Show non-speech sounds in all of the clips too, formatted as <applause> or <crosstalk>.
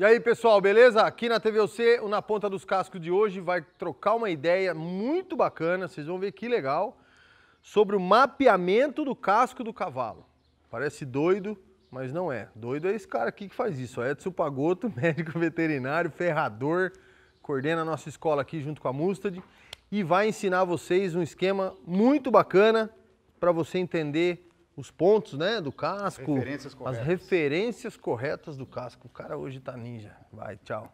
E aí, pessoal, beleza? Aqui na TVC, o Na Ponta dos Cascos de hoje vai trocar uma ideia muito bacana, vocês vão ver que legal, sobre o mapeamento do casco do cavalo. Parece doido, mas não é. Doido é esse cara aqui que faz isso, Edson Pagoto, <laughs> médico veterinário, ferrador, coordena a nossa escola aqui junto com a Mustad e vai ensinar vocês um esquema muito bacana para você entender os pontos, né, do casco. Referências as referências corretas do casco. O cara hoje tá ninja. Vai, tchau.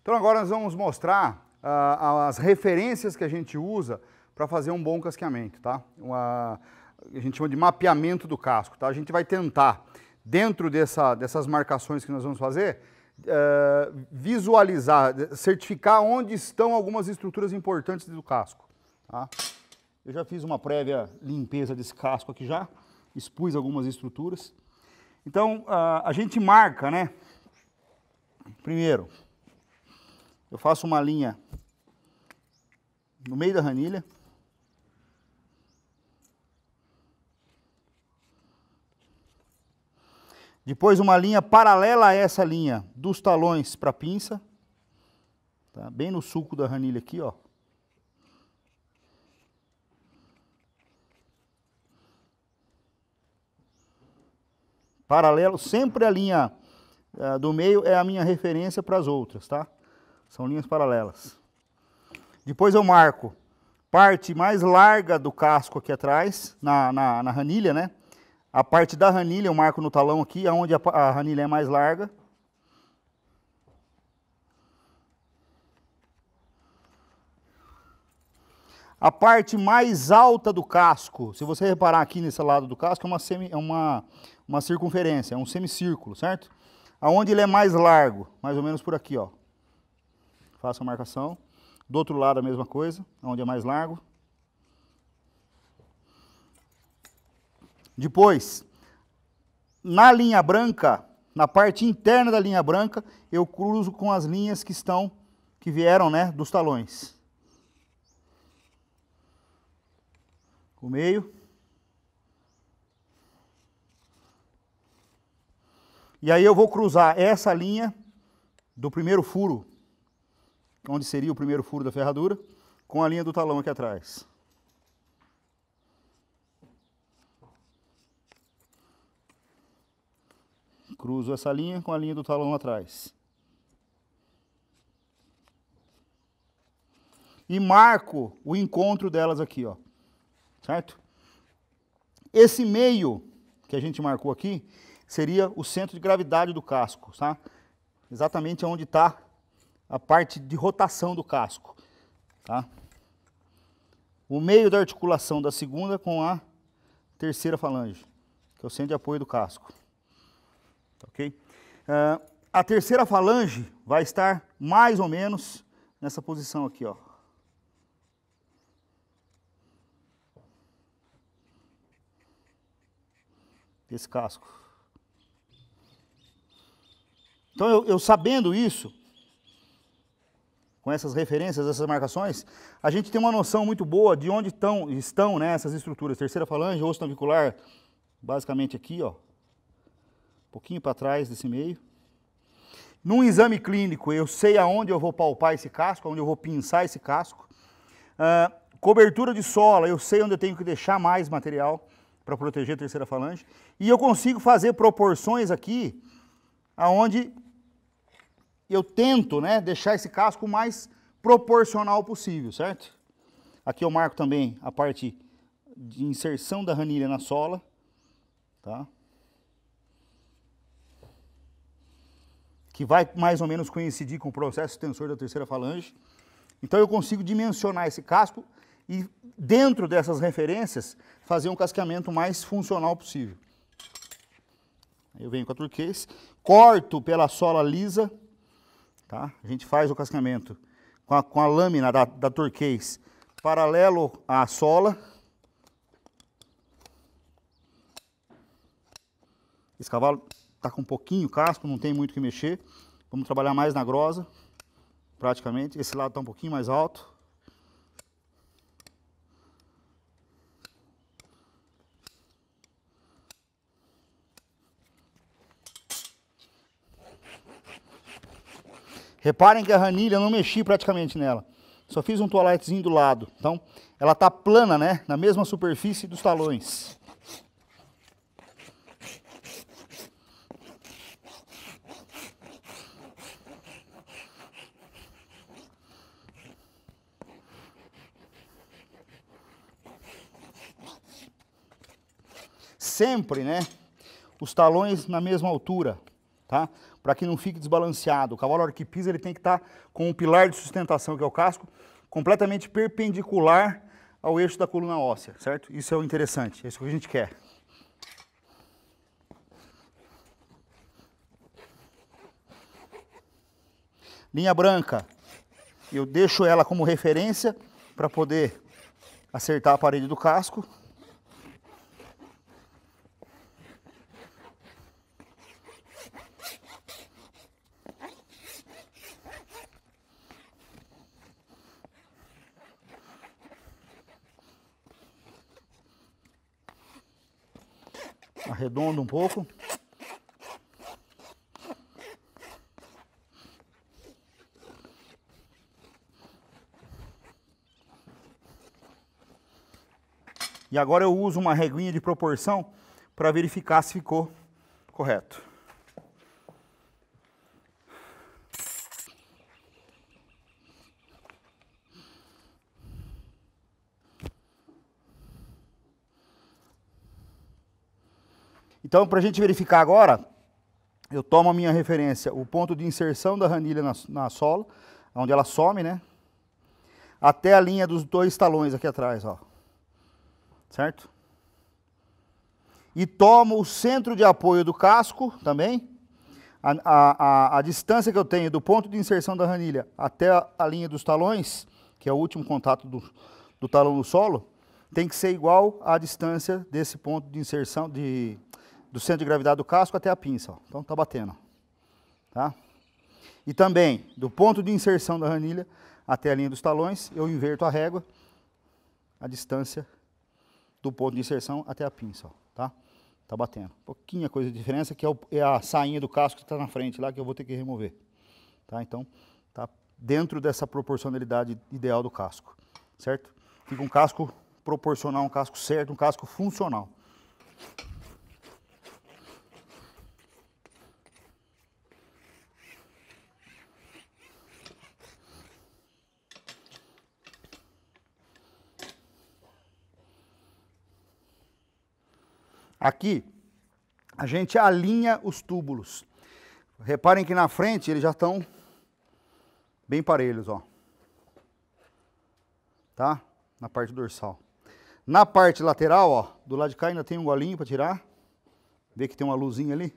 Então agora nós vamos mostrar uh, as referências que a gente usa para fazer um bom casqueamento, tá? Uma, a gente chama de mapeamento do casco, tá? A gente vai tentar, dentro dessa, dessas marcações que nós vamos fazer, uh, visualizar, certificar onde estão algumas estruturas importantes do casco, tá? Eu já fiz uma prévia limpeza desse casco aqui já, expus algumas estruturas. Então, a, gente marca, né? Primeiro, eu faço uma linha no meio da ranilha. Depois uma linha paralela a essa linha dos talões para a pinça, tá? bem no sulco da ranilha aqui, ó. paralelo, sempre a linha uh, do meio é a minha referência para as outras, tá? São linhas paralelas. Depois eu marco parte mais larga do casco aqui atrás, na, na, na ranilha, né? A parte da ranilha eu marco no talão aqui, onde a, a ranilha é mais larga. a parte mais alta do casco, se você reparar aqui nesse lado do casco, é uma, semi, é uma, uma circunferência, é um semicírculo, certo? Aonde ele é mais largo, mais ou menos por aqui, ó. Faço a marcação. Do outro lado a mesma coisa, aonde é mais largo. Depois, na linha branca, na parte interna da linha branca, eu cruzo com as linhas que estão, que vieram, né, dos talões. o meio. E aí eu vou cruzar essa linha do primeiro furo, onde seria o primeiro furo da ferradura, com a linha do talão aqui atrás. Cruzo essa linha com a linha do talão atrás. E marco o encontro delas aqui, ó certo? Esse meio que a gente marcou aqui seria o centro de gravidade do casco, tá? Exatamente onde está a parte de rotação do casco, tá? O meio da articulação da segunda com a terceira falange, que é o centro de apoio do casco, tá ok? Uh, a terceira falange vai estar mais ou menos nessa posição aqui, ó, desse casco. Então, eu, eu sabendo isso, com essas referências, essas marcações, a gente tem uma noção muito boa de onde tão, estão né, essas estruturas. Terceira falange, osso navicular, basicamente aqui, ó, um pouquinho para trás desse meio. Num exame clínico, eu sei aonde eu vou palpar esse casco, aonde eu vou pinçar esse casco. Uh, cobertura de sola, eu sei onde eu tenho que deixar mais material para proteger a terceira falange. E eu consigo fazer proporções aqui aonde eu tento né, deixar esse casco o mais proporcional possível, certo? Aqui eu marco também a parte de inserção da ranilha na sola, tá? Que vai mais ou menos coincidir com o processo tensor da terceira falange. Então eu consigo dimensionar esse casco e dentro dessas referências fazer um cascamento mais funcional possível. Eu venho com a turquesa, corto pela sola lisa, tá? A gente faz o cascamento com a, com a lâmina da, da turquesa paralelo à sola. Esse cavalo está com um pouquinho casco, não tem muito o que mexer. Vamos trabalhar mais na grosa, praticamente. Esse lado está um pouquinho mais alto. Reparem que a ranilha eu não mexi praticamente nela. Só fiz um toalhetezinho do lado. Então, ela está plana, né? Na mesma superfície dos talões. Sempre, né? Os talões na mesma altura, tá? para que não fique desbalanceado. O cavalo arquipisa ele tem que estar tá com o pilar de sustentação, que é o casco, completamente perpendicular ao eixo da coluna óssea, certo? Isso é o interessante, é isso que a gente quer. Linha branca, eu deixo ela como referência para poder acertar a parede do casco. arredondo um pouco. E agora eu uso uma reguinha de proporção para verificar se ficou correto. Então, para a gente verificar agora, eu tomo a minha referência, o ponto de inserção da ranilha na, na sola, onde ela some, né? Até a linha dos dois talões aqui atrás, ó. Certo? E tomo o centro de apoio do casco também. A, a, a, a distância que eu tenho do ponto de inserção da ranilha até a, a linha dos talões, que é o último contato do, do talão no solo, tem que ser igual à distância desse ponto de inserção, de do centro de gravidade do casco até a pinça. Ó. Então está batendo. Tá? E também, do ponto de inserção da ranilha até a linha dos talões, eu inverto a régua, a distância do ponto de inserção até a pinça. Ó, tá? tá batendo. Pouquinha coisa de diferença, que é, é a sainha do casco que está na frente lá, que eu vou ter que remover. Tá? Então, tá dentro dessa proporcionalidade ideal do casco. Certo? Fica um casco proporcional, um casco certo, um casco funcional. Aqui, a gente alinha os túbulos. Reparem que na frente eles já estão bem parelhos, ó. Tá? Na parte dorsal. Na parte lateral, ó, do lado de cá ainda tem um golinho para tirar. Vê que tem uma luzinha ali.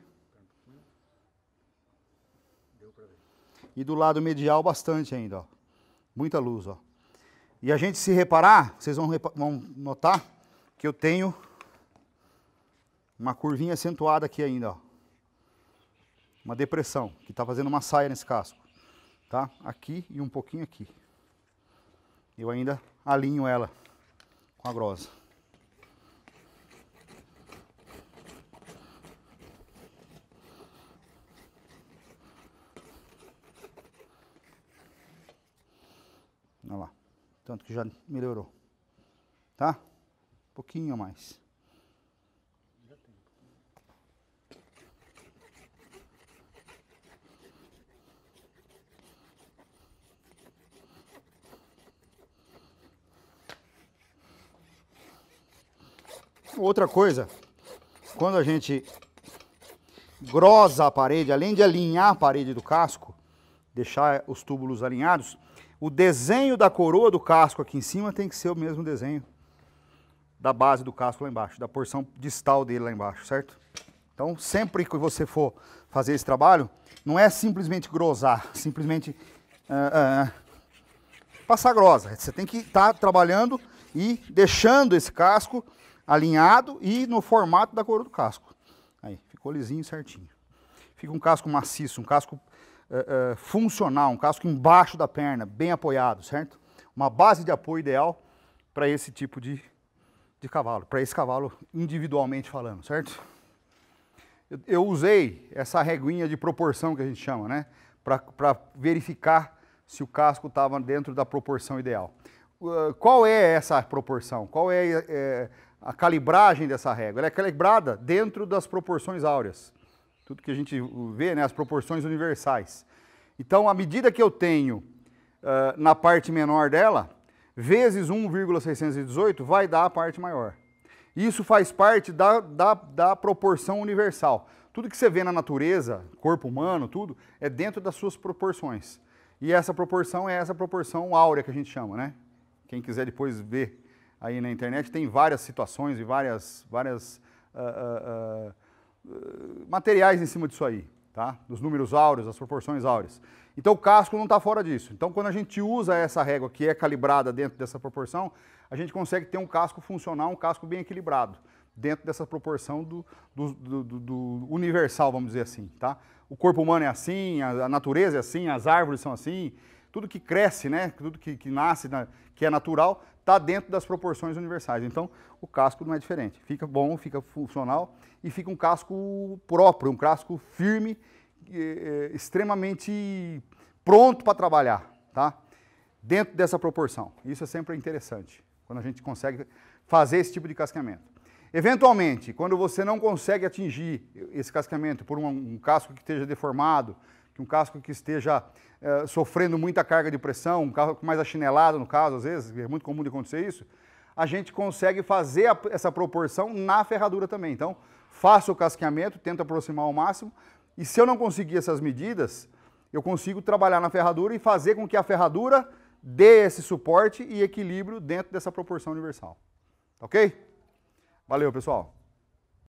E do lado medial bastante ainda, ó. Muita luz, ó. E a gente se reparar, vocês vão, vão notar que eu tenho uma curvinha acentuada aqui ainda, ó. Uma depressão, que está fazendo uma saia nesse casco. Tá? Aqui e um pouquinho aqui. Eu ainda alinho ela com a grosa. Olha lá. Tanto que já melhorou. Tá? Um pouquinho a mais. Outra coisa, quando a gente grosa a parede, além de alinhar a parede do casco, deixar os túbulos alinhados, o desenho da coroa do casco aqui em cima tem que ser o mesmo desenho da base do casco lá embaixo, da porção distal dele lá embaixo, certo? Então, sempre que você for fazer esse trabalho, não é simplesmente grosar, simplesmente uh, uh, passar grosa. Você tem que estar tá trabalhando e deixando esse casco alinhado e no formato da coroa do casco. Aí, ficou lisinho certinho. Fica um casco maciço, um casco eh, eh, funcional, um casco embaixo da perna, bem apoiado, certo? Uma base de apoio ideal para esse tipo de, de cavalo, para esse cavalo individualmente falando, certo? Eu, eu usei essa reguinha de proporção que a gente chama, né? Para verificar se o casco estava dentro da proporção ideal. Uh, qual é essa proporção? Qual é, é a calibragem dessa régua. Ela é calibrada dentro das proporções áureas. Tudo que a gente vê, né, as proporções universais. Então, a medida que eu tenho uh, na parte menor dela, vezes 1,618, vai dar a parte maior. Isso faz parte da, da, da proporção universal. Tudo que você vê na natureza, corpo humano, tudo, é dentro das suas proporções. E essa proporção é essa proporção áurea que a gente chama, né? Quem quiser depois ver aí na internet, tem várias situações e várias, várias uh, uh, uh, materiais em cima disso aí, tá? Dos números áureos, das proporções áureas. Então o casco não está fora disso. Então quando a gente usa essa régua que é calibrada dentro dessa proporção, a gente consegue ter um casco funcional, um casco bem equilibrado, dentro dessa proporção do, do, do, do universal, vamos dizer assim, tá? O corpo humano é assim, a, a natureza é assim, as árvores são assim, tudo que cresce, né, tudo que, que nasce, na, que é natural, está dentro das proporções universais. Então, o casco não é diferente. Fica bom, fica funcional e fica um casco próprio, um casco firme, é, extremamente pronto para trabalhar, tá? Dentro dessa proporção. Isso é sempre interessante, quando a gente consegue fazer esse tipo de casqueamento. Eventualmente, quando você não consegue atingir esse casqueamento por um, um casco que esteja deformado, que um casco que esteja eh, sofrendo muita carga de pressão, um casco mais achinelado no caso, às vezes, é muito comum de acontecer isso, a gente consegue fazer a, essa proporção na ferradura também. Então, faço o casqueamento, tento aproximar ao máximo, e se eu não conseguir essas medidas, eu consigo trabalhar na ferradura e fazer com que a ferradura dê esse suporte e equilíbrio dentro dessa proporção universal. Ok? Valeu, pessoal!